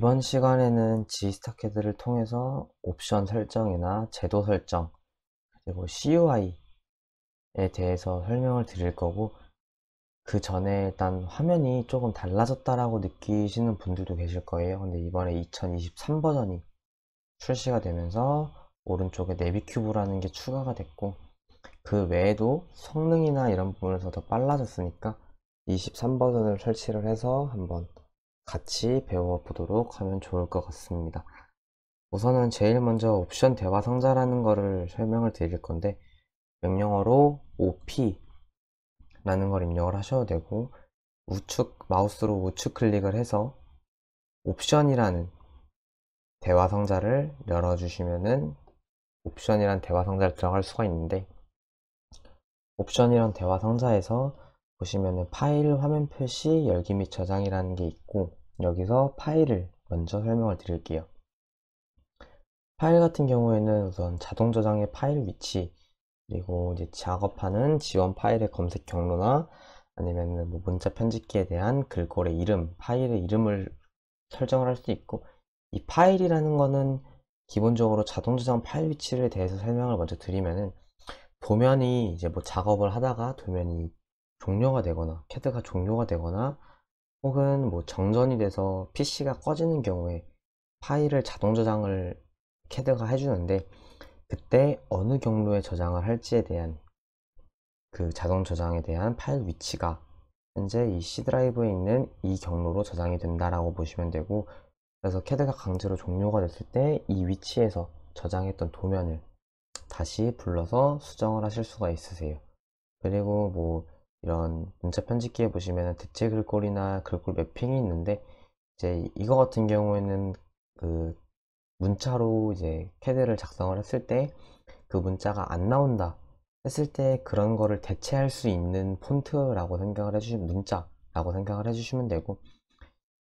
이번 시간에는 지스타캐드를 통해서 옵션 설정이나 제도 설정 그리고 CUI에 대해서 설명을 드릴 거고 그 전에 일단 화면이 조금 달라졌다라고 느끼시는 분들도 계실 거예요 근데 이번에 2023 버전이 출시가 되면서 오른쪽에 네비큐브라는 게 추가가 됐고 그 외에도 성능이나 이런 부분에서 더 빨라졌으니까 23버전을 설치를 해서 한번 같이 배워보도록 하면 좋을 것 같습니다. 우선은 제일 먼저 옵션 대화 상자라는 거를 설명을 드릴 건데 명령어로 OP라는 걸 입력을 하셔도 되고 우측 마우스로 우측 클릭을 해서 옵션이라는 대화 상자를 열어주시면은 옵션이란 대화 상자를 들어갈 수가 있는데 옵션이란 대화 상자에서 보시면은 파일 화면 표시 열기 및 저장이라는 게 있고 여기서 파일을 먼저 설명을 드릴게요. 파일 같은 경우에는 우선 자동 저장의 파일 위치 그리고 이제 작업하는 지원 파일의 검색 경로나 아니면 뭐 문자 편집기에 대한 글꼴의 이름, 파일의 이름을 설정을 할 수 있고 이 파일이라는 거는 기본적으로 자동 저장 파일 위치를 대해서 설명을 먼저 드리면은 도면이 이제 뭐 작업을 하다가 도면이 종료가 되거나 캐드가 종료가 되거나 혹은 뭐 정전이 돼서 PC가 꺼지는 경우에 파일을 자동 저장을 캐드가 해주는데 그때 어느 경로에 저장을 할지에 대한 그 자동 저장에 대한 파일 위치가 현재 이 C 드라이브에 있는 이 경로로 저장이 된다라고 보시면 되고 그래서 캐드가 강제로 종료가 됐을 때 이 위치에서 저장했던 도면을 다시 불러서 수정을 하실 수가 있으세요. 그리고 뭐 이런 문자 편집기에 보시면 대체 글꼴이나 글꼴 맵핑이 있는데 이제 이거 같은 경우에는 그 문자로 이제 캐드를 작성을 했을 때 그 문자가 안 나온다 했을 때 그런 거를 대체할 수 있는 폰트라고 생각을 해주시면 문자라고 생각을 해주시면 되고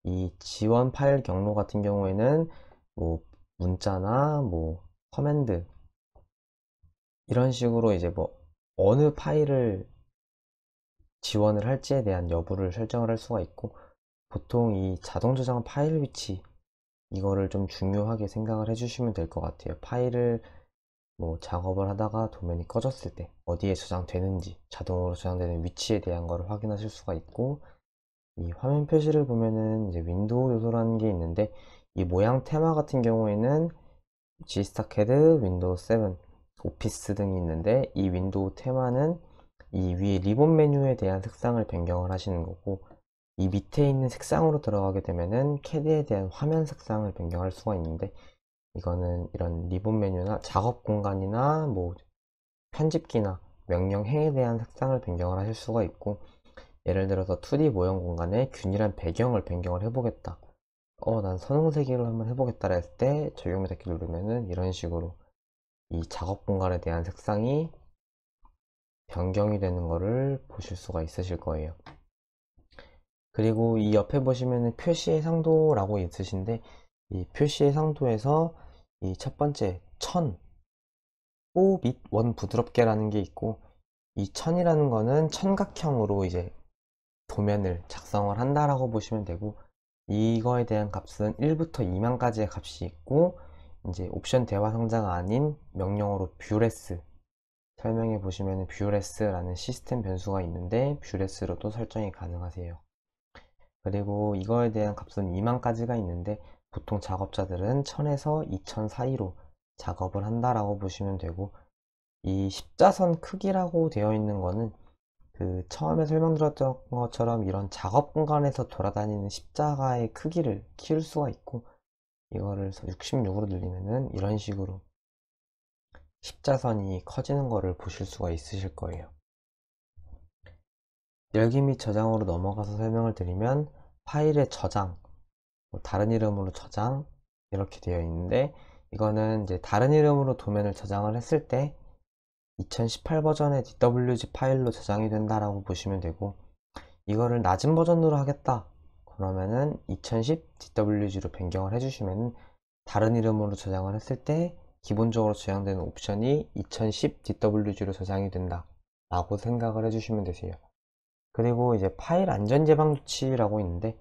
이 지원 파일 경로 같은 경우에는 뭐 문자나 뭐 커맨드 이런 식으로 이제 뭐 어느 파일을 지원을 할지에 대한 여부를 설정을 할 수가 있고 보통 이 자동 저장 파일 위치 이거를 좀 중요하게 생각을 해주시면 될 것 같아요. 파일을 뭐 작업을 하다가 도면이 꺼졌을 때 어디에 저장되는지 자동으로 저장되는 위치에 대한 것을 확인하실 수가 있고 이 화면 표시를 보면은 이제 윈도우 요소라는 게 있는데 이 모양 테마 같은 경우에는 지스타캐드, 윈도우 7, 오피스 등이 있는데 이 윈도우 테마는 이 위에 리본 메뉴에 대한 색상을 변경을 하시는 거고 이 밑에 있는 색상으로 들어가게 되면은 캐드에 대한 화면 색상을 변경할 수가 있는데 이거는 이런 리본 메뉴나 작업 공간이나 뭐 편집기나 명령행에 대한 색상을 변경을 하실 수가 있고 예를 들어서 2D 모형 공간에 균일한 배경을 변경을 해보겠다 어 난 선홍색으로 한번 해보겠다 했을 때 적용 메타키 누르면은 이런 식으로 이 작업 공간에 대한 색상이 변경이 되는 것을 보실 수가 있으실 거예요 그리고 이 옆에 보시면 표시의 상도라고 있으신데 이 표시의 상도에서 이 첫 번째 천 호, 및, 원 부드럽게 라는 게 있고 이 천이라는 거는 천각형으로 이제 도면을 작성을 한다라고 보시면 되고 이거에 대한 값은 1부터 2만까지의 값이 있고 이제 옵션 대화 상자가 아닌 명령어로 뷰레스 설명해 보시면 뷰레스라는 시스템 변수가 있는데 뷰레스로도 설정이 가능하세요. 그리고 이거에 대한 값은 2만까지가 있는데 보통 작업자들은 1000에서 2000 사이로 작업을 한다라고 보시면 되고 이 십자선 크기라고 되어 있는 거는 그 처음에 설명드렸던 것처럼 이런 작업 공간에서 돌아다니는 십자가의 크기를 키울 수가 있고 이거를 66으로 늘리면은 이런 식으로 십자선이 커지는 것을 보실 수가 있으실 거예요. 열기 및 저장으로 넘어가서 설명을 드리면 파일의 저장, 뭐 다른 이름으로 저장 이렇게 되어 있는데 이거는 이제 다른 이름으로 도면을 저장을 했을 때 2018 버전의 DWG 파일로 저장이 된다라고 보시면 되고 이거를 낮은 버전으로 하겠다 그러면은 2010 DWG로 변경을 해주시면 다른 이름으로 저장을 했을 때 기본적으로 저장되는 옵션이 2010 DWG로 저장이 된다 라고 생각을 해주시면 되세요 그리고 이제 파일 안전예방 조치라고 있는데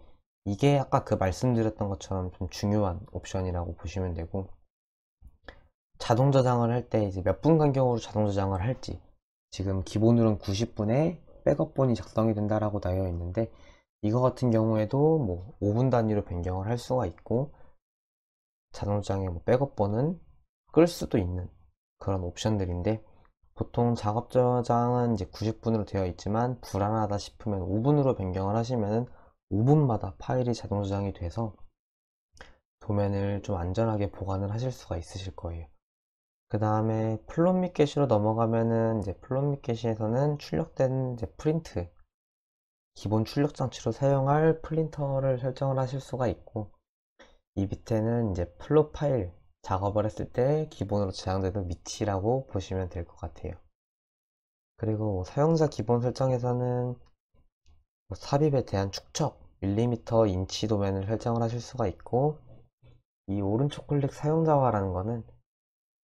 이게 아까 그 말씀드렸던 것처럼 좀 중요한 옵션이라고 보시면 되고 자동 저장을 할 때 이제 몇 분 간격으로 자동 저장을 할지 지금 기본으로는 90분에 백업본이 작성이 된다라고 나여 있는데 이거 같은 경우에도 뭐 5분 단위로 변경을 할 수가 있고 자동 저장의 뭐 백업본은 끌 수도 있는 그런 옵션들인데 보통 작업 저장은 이제 90분으로 되어 있지만 불안하다 싶으면 5분으로 변경을 하시면 5분마다 파일이 자동 저장이 돼서 도면을 좀 안전하게 보관을 하실 수가 있으실 거예요 그 다음에 플롯미 캐시로 넘어가면은 이제 플롯미 캐시에서는 출력된 이제 프린트 기본 출력 장치로 사용할 프린터를 설정을 하실 수가 있고 이 밑에는 이제 플롯 파일 작업을 했을 때 기본으로 저장되는 위치라고 보시면 될 것 같아요. 그리고 뭐 사용자 기본 설정에서는 뭐 삽입에 대한 축척 밀리미터 인치 도면을 설정을 하실 수가 있고 이 오른쪽 클릭 사용자화라는 거는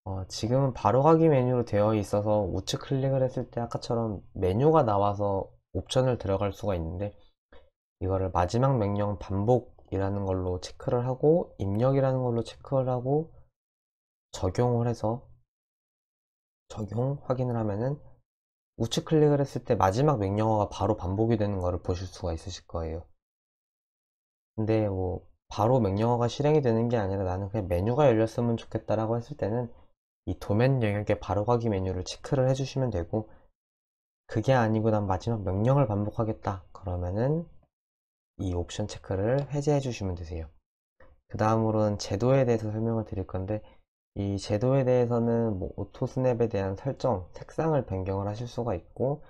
어 지금은 바로가기 메뉴로 되어 있어서 우측 클릭을 했을 때 아까처럼 메뉴가 나와서 옵션을 들어갈 수가 있는데 이거를 마지막 명령 반복이라는 걸로 체크를 하고 입력이라는 걸로 체크를 하고 적용을 해서 적용 확인을 하면은 우측 클릭을 했을 때 마지막 명령어가 바로 반복이 되는 것을 보실 수가 있으실 거예요. 근데 뭐 바로 명령어가 실행이 되는 게 아니라 나는 그냥 메뉴가 열렸으면 좋겠다라고 했을 때는 이 도면 영역의 바로 가기 메뉴를 체크를 해주시면 되고 그게 아니고 난 마지막 명령을 반복하겠다 그러면은 이 옵션 체크를 해제해 주시면 되세요. 그 다음으로는 제도에 대해서 설명을 드릴 건데 이 제도에 대해서는 뭐 오토 스냅에 대한 설정, 색상을 변경을 하실 수가 있고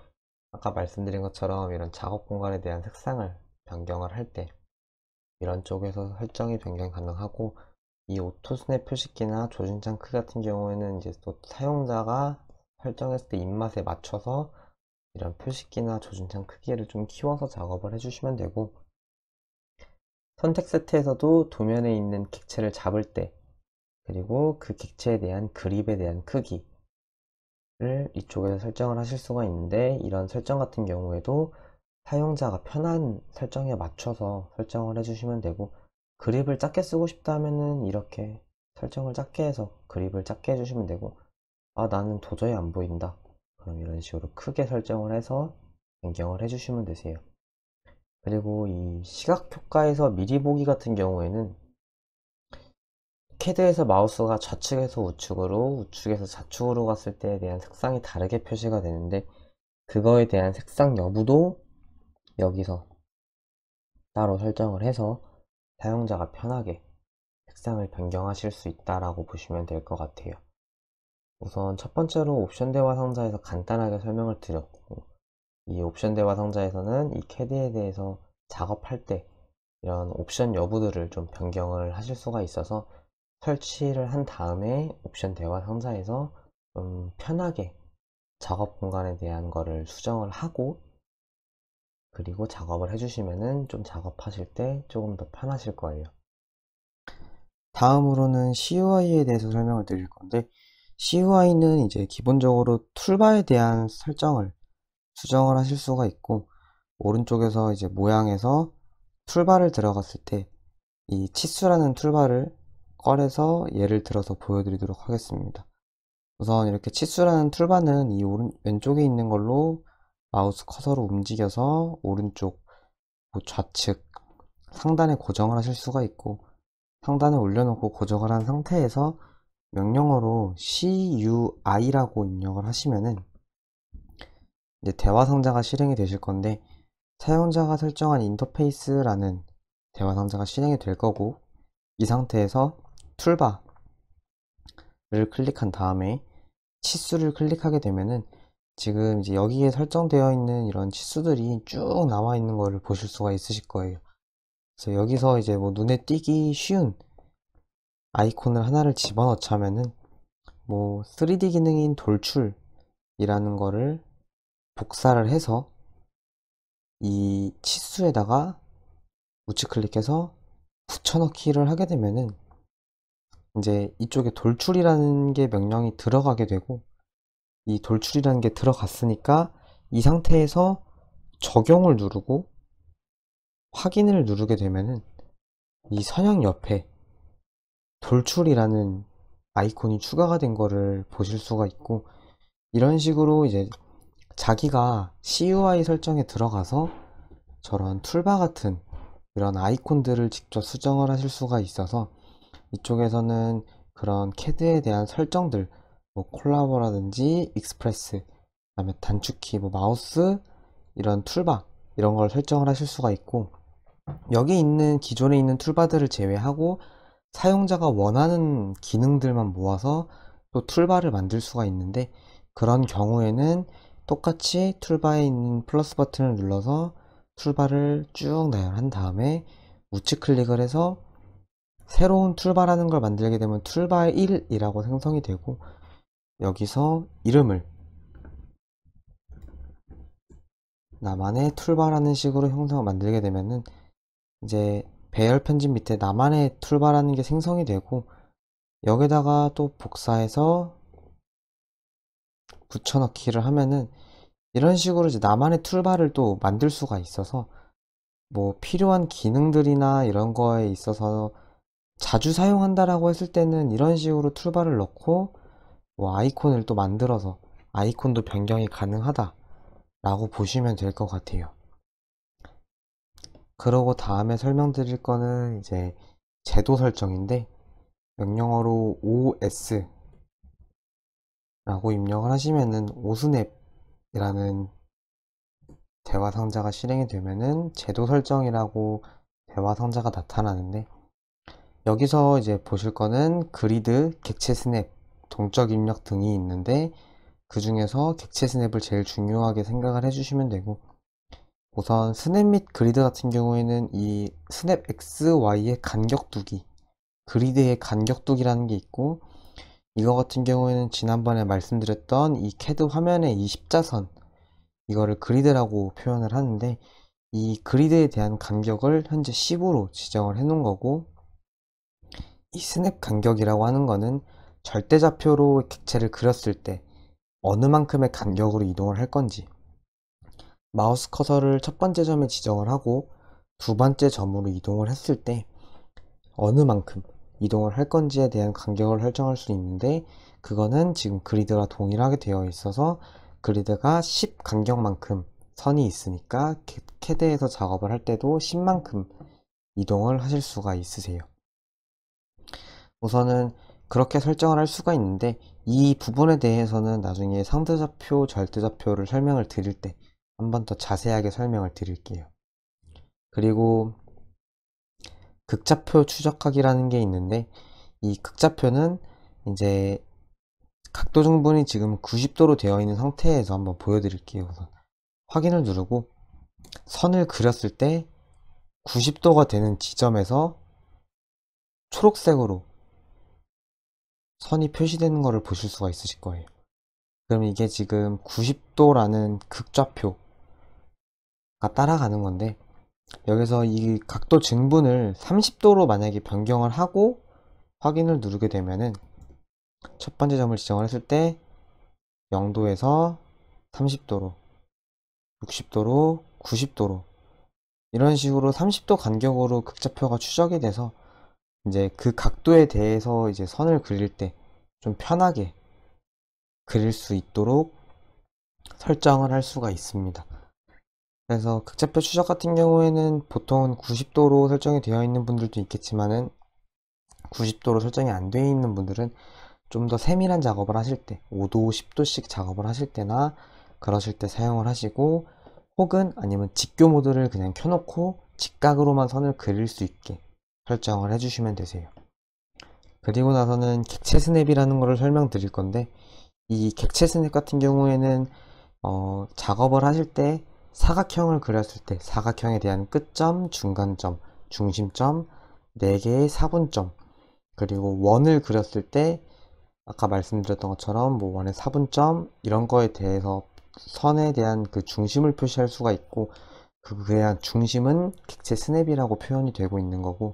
아까 말씀드린 것처럼 이런 작업 공간에 대한 색상을 변경을 할 때 이런 쪽에서 설정이 변경 가능하고 이 오토 스냅 표시기나조진창크기 같은 경우에는 이제 또 사용자가 설정했을 때 입맛에 맞춰서 이런 표시기나조진창 크기를 좀 키워서 작업을 해주시면 되고 선택 세트에서도 도면에 있는 객체를 잡을 때 그리고 그 객체에 대한 그립에 대한 크기를 이쪽에서 설정을 하실 수가 있는데 이런 설정 같은 경우에도 사용자가 편한 설정에 맞춰서 설정을 해주시면 되고 그립을 작게 쓰고 싶다 면은 이렇게 설정을 작게 해서 그립을 작게 해주시면 되고 아 나는 도저히 안 보인다 그럼 이런 식으로 크게 설정을 해서 변경을 해주시면 되세요 그리고 이 시각 효과에서 미리 보기 같은 경우에는 캐드에서 마우스가 좌측에서 우측으로, 우측에서 좌측으로 갔을 때에 대한 색상이 다르게 표시가 되는데 그거에 대한 색상 여부도 여기서 따로 설정을 해서 사용자가 편하게 색상을 변경하실 수 있다라고 보시면 될 것 같아요. 우선 첫 번째로 옵션 대화 상자에서 간단하게 설명을 드렸고 이 옵션 대화 상자에서는 이 캐드에 대해서 작업할 때 이런 옵션 여부들을 좀 변경을 하실 수가 있어서 설치를 한 다음에 옵션 대관 상자에서 좀 음, 편하게 작업 공간에 대한 거를 수정을 하고 그리고 작업을 해주시면은 좀 작업하실 때 조금 더 편하실 거예요. 다음으로는 CUI에 대해서 설명을 드릴 건데 CUI는 이제 기본적으로 툴바에 대한 설정을 수정을 하실 수가 있고 오른쪽에서 이제 모양에서 툴바를 들어갔을 때 이 치수라는 툴바를 꺼내서 예를 들어서 보여드리도록 하겠습니다. 우선 이렇게 치수라는 툴바는 이 오른, 왼쪽에 있는 걸로 마우스 커서로 움직여서 오른쪽 그 좌측 상단에 고정을 하실 수가 있고 상단에 올려놓고 고정을 한 상태에서 명령어로 CUI라고 입력을 하시면은 이제 대화 상자가 실행이 되실 건데 사용자가 설정한 인터페이스라는 대화 상자가 실행이 될 거고 이 상태에서 툴바를 클릭한 다음에 치수를 클릭하게 되면은 지금 이제 여기에 설정되어 있는 이런 치수들이 쭉 나와 있는 것을 보실 수가 있으실 거예요. 그래서 여기서 이제 뭐 눈에 띄기 쉬운 아이콘을 하나를 집어넣자면은 뭐 3D 기능인 돌출이라는 거를 복사를 해서 이 치수에다가 우측 클릭해서 붙여넣기를 하게 되면은 이제 이쪽에 돌출이라는 게 명령이 들어가게 되고 이 돌출이라는 게 들어갔으니까 이 상태에서 적용을 누르고 확인을 누르게 되면은 이 선형 옆에 돌출이라는 아이콘이 추가가 된 거를 보실 수가 있고 이런 식으로 이제 자기가 CUI 설정에 들어가서 저런 툴바 같은 이런 아이콘들을 직접 수정을 하실 수가 있어서 이쪽에서는 그런 캐드에 대한 설정들, 뭐 콜라보라든지 익스프레스, 그다음에 단축키, 뭐 마우스 이런 툴바 이런 걸 설정을 하실 수가 있고 여기 있는 기존에 있는 툴바들을 제외하고 사용자가 원하는 기능들만 모아서 또 툴바를 만들 수가 있는데 그런 경우에는 똑같이 툴바에 있는 플러스 버튼을 눌러서 툴바를 쭉 나열한 다음에 우측 클릭을 해서 새로운 툴바라는 걸 만들게 되면 툴바 1이라고 생성이 되고 여기서 이름을 나만의 툴바라는 식으로 형성을 만들게 되면은 이제 배열 편집 밑에 나만의 툴바라는 게 생성이 되고 여기다가 또 복사해서 붙여넣기를 하면은 이런 식으로 이제 나만의 툴바를 또 만들 수가 있어서 뭐 필요한 기능들이나 이런 거에 있어서 자주 사용한다라고 했을 때는 이런 식으로 툴바를 넣고 뭐 아이콘을 또 만들어서 아이콘도 변경이 가능하다 라고 보시면 될 것 같아요 그러고 다음에 설명드릴 거는 이제 제도 설정인데 명령어로 os 라고 입력을 하시면은 o s 오 a p 이라는 대화 상자가 실행이 되면은 제도 설정이라고 대화 상자가 나타나는데 여기서 이제 보실 거는 그리드, 객체 스냅, 동적 입력 등이 있는데 그 중에서 객체 스냅을 제일 중요하게 생각을 해주시면 되고 우선 스냅 및 그리드 같은 경우에는 이 스냅 XY의 간격두기 그리드의 간격두기라는 게 있고 이거 같은 경우에는 지난번에 말씀드렸던 이 CAD 화면의 이 십자선 이거를 그리드라고 표현을 하는데 이 그리드에 대한 간격을 현재 10으로 지정을 해 놓은 거고 이 스냅 간격이라고 하는 거는 절대좌표로 객체를 그렸을 때 어느 만큼의 간격으로 이동을 할 건지 마우스 커서를 첫 번째 점에 지정을 하고 두 번째 점으로 이동을 했을 때 어느 만큼 이동을 할 건지에 대한 간격을 설정할 수 있는데 그거는 지금 그리드와 동일하게 되어 있어서 그리드가 10 간격만큼 선이 있으니까 캐드에서 작업을 할 때도 10만큼 이동을 하실 수가 있으세요. 우선은 그렇게 설정을 할 수가 있는데 이 부분에 대해서는 나중에 상대좌표, 절대좌표를 설명을 드릴 때 한 번 더 자세하게 설명을 드릴게요. 그리고 극좌표 추적하기라는 게 있는데 이 극좌표는 이제 각도 중분이 지금 90도로 되어 있는 상태에서 한번 보여드릴게요. 우선 확인을 누르고 선을 그렸을 때 90도가 되는 지점에서 초록색으로 선이 표시되는 것을 보실 수가 있으실 거예요. 그럼 이게 지금 90도라는 극좌표가 따라가는 건데 여기서 이 각도 증분을 30도로 만약에 변경을 하고 확인을 누르게 되면은 첫 번째 점을 지정을 했을 때 0도에서 30도로 60도로 90도로 이런 식으로 30도 간격으로 극좌표가 추적이 돼서 이제 그 각도에 대해서 이제 선을 그릴 때 좀 편하게 그릴 수 있도록 설정을 할 수가 있습니다. 그래서 극좌표 추적 같은 경우에는 보통 90도로 설정이 되어 있는 분들도 있겠지만은 90도로 설정이 안 되어 있는 분들은 좀 더 세밀한 작업을 하실 때 5도, 10도씩 작업을 하실 때나 그러실 때 사용을 하시고 혹은 아니면 직교 모드를 그냥 켜놓고 직각으로만 선을 그릴 수 있게 설정을 해주시면 되세요. 그리고 나서는 객체 스냅이라는 것을 설명드릴 건데 이 객체 스냅 같은 경우에는 어, 작업을 하실 때 사각형을 그렸을 때 사각형에 대한 끝점, 중간점, 중심점, 4개의 사분점 그리고 원을 그렸을 때 아까 말씀드렸던 것처럼 뭐 원의 사분점 이런 거에 대해서 선에 대한 그 중심을 표시할 수가 있고 그, 그에 대한 중심은 객체 스냅이라고 표현이 되고 있는 거고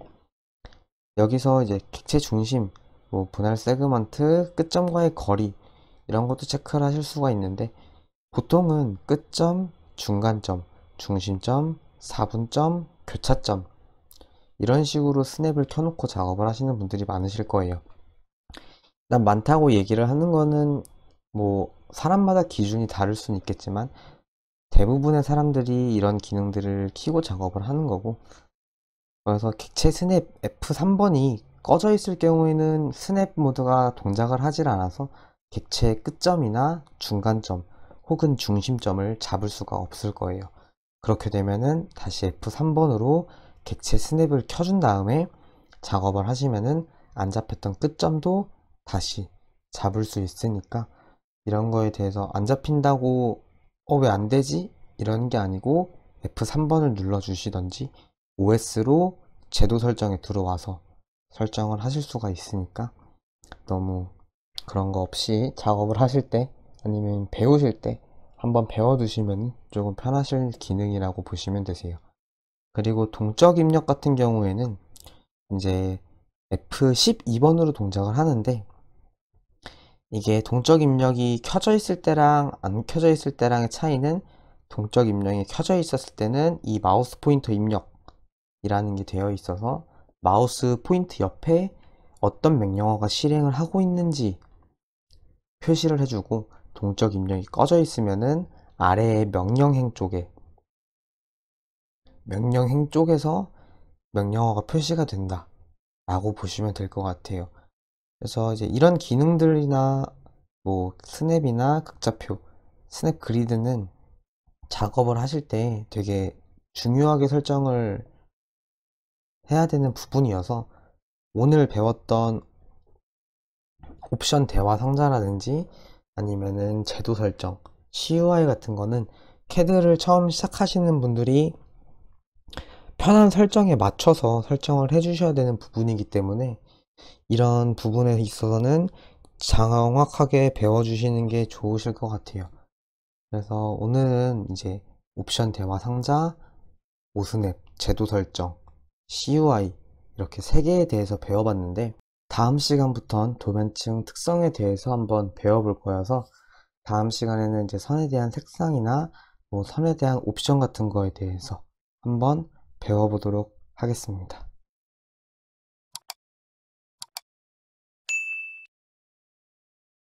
여기서 이제 객체 중심, 뭐 분할 세그먼트, 끝점과의 거리 이런 것도 체크를 하실 수가 있는데 보통은 끝점, 중간점, 중심점, 사분점, 교차점 이런 식으로 스냅을 켜놓고 작업을 하시는 분들이 많으실 거예요. 난 많다고 얘기를 하는 거는 뭐 사람마다 기준이 다를 수는 있겠지만 대부분의 사람들이 이런 기능들을 키고 작업을 하는 거고 그래서 객체 스냅 F3번이 꺼져 있을 경우에는 스냅 모드가 동작을 하질 않아서 객체 끝점이나 중간점 혹은 중심점을 잡을 수가 없을 거예요. 그렇게 되면은 다시 F3번으로 객체 스냅을 켜준 다음에 작업을 하시면은 안 잡혔던 끝점도 다시 잡을 수 있으니까 이런 거에 대해서 안 잡힌다고 어 왜 안 되지? 이런 게 아니고 F3번을 눌러 주시던지 OS로 제도 설정에 들어와서 설정을 하실 수가 있으니까 너무 그런 거 없이 작업을 하실 때 아니면 배우실 때 한번 배워두시면 조금 편하실 기능이라고 보시면 되세요. 그리고 동적 입력 같은 경우에는 이제 F12번으로 동작을 하는데 이게 동적 입력이 켜져 있을 때랑 안 켜져 있을 때랑의 차이는 동적 입력이 켜져 있었을 때는 이 마우스 포인터 입력 이라는 게 되어 있어서 마우스 포인트 옆에 어떤 명령어가 실행을 하고 있는지 표시를 해주고 동적 입력이 꺼져 있으면은 아래의 명령행 쪽에 명령행 쪽에서 명령어가 표시가 된다 라고 보시면 될 것 같아요 그래서 이제 이런 기능들이나 뭐 스냅이나 극자표 스냅 그리드는 작업을 하실 때 되게 중요하게 설정을 해야 되는 부분이어서 오늘 배웠던 옵션 대화 상자라든지 아니면은 제도 설정, CUI 같은 거는 CAD를 처음 시작하시는 분들이 편한 설정에 맞춰서 설정을 해주셔야 되는 부분이기 때문에 이런 부분에 있어서는 정확하게 배워주시는 게 좋으실 것 같아요. 그래서 오늘은 이제 옵션 대화 상자, 오스냅, 제도 설정, CUI 이렇게 세 개에 대해서 배워봤는데 다음 시간부터는 도면층 특성에 대해서 한번 배워볼 거여서 다음 시간에는 이제 선에 대한 색상이나 뭐 선에 대한 옵션 같은 거에 대해서 한번 배워보도록 하겠습니다.